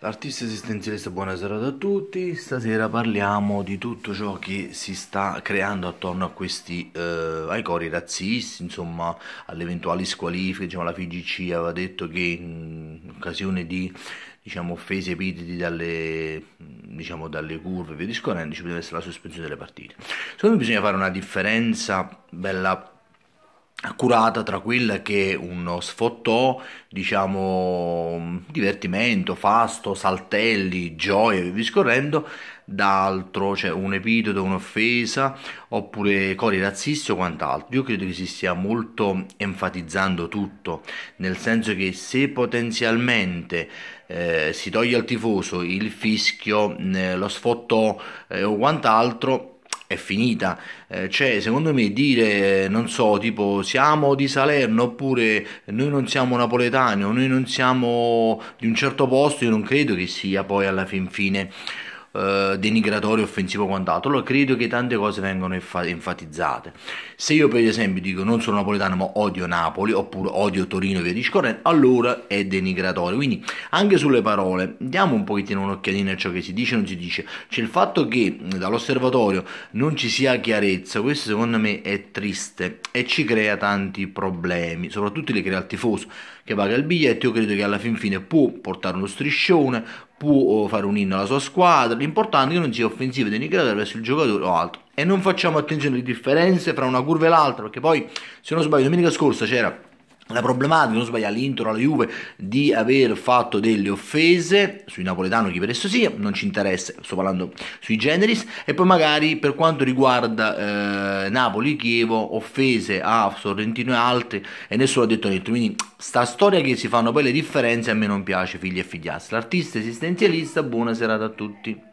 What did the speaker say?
L'artista esistenzialista, buonasera a tutti. Stasera parliamo di tutto ciò che si sta creando attorno a questi, eh, ai cori razzisti, insomma, alle eventuali squalifiche. Diciamo, la FIGC aveva detto che in occasione di diciamo, offese epiteti dalle, diciamo, dalle curve e via discorrendo, ci poteva essere la sospensione delle partite. Secondo me bisogna fare una differenza bella accurata, tranquilla, che uno sfottò, diciamo, divertimento, fasto, saltelli, gioia, e via discorrendo, d'altro, cioè un epiteto, un'offesa, oppure cori razzisti o quant'altro. Io credo che si stia molto enfatizzando tutto, nel senso che se potenzialmente eh, si toglie al tifoso il fischio, eh, lo sfottò eh, o quant'altro, è finita. Eh, cioè, secondo me dire, non so, tipo siamo di Salerno oppure noi non siamo napoletani o noi non siamo di un certo posto, io non credo che sia poi alla fin fine eh, denigratorio, offensivo o quant'altro. Allora credo che tante cose vengano enfa- enfatizzate. Se io per esempio dico non sono napoletano ma odio Napoli oppure odio Torino e via discorrendo, allora è denigratorio. Quindi anche sulle parole diamo un pochettino un'occhiatina a ciò che si dice e non si dice. C'è il fatto che dall'osservatorio non ci sia chiarezza, questo secondo me è triste e ci crea tanti problemi, soprattutto li crea il tifoso che paga il biglietto, io credo che alla fin fine può portare uno striscione, può oh, fare un inno alla sua squadra, l'importante è che non sia offensivo e denigratorio verso il giocatore o altro. E non facciamo attenzione alle differenze fra una curva e l'altra, perché poi, se non sbaglio, domenica scorsa c'era la problematica, non sbaglia l'intro alla Juve di aver fatto delle offese sui napoletano, chi per esso sia, non ci interessa, sto parlando sui generis, e poi magari per quanto riguarda eh, Napoli, Chievo, offese a Sorrentino e altri, e nessuno ha detto niente, quindi sta storia che si fanno poi le differenze a me non piace, figli e figliastri. L'artista esistenzialista, buona serata a tutti.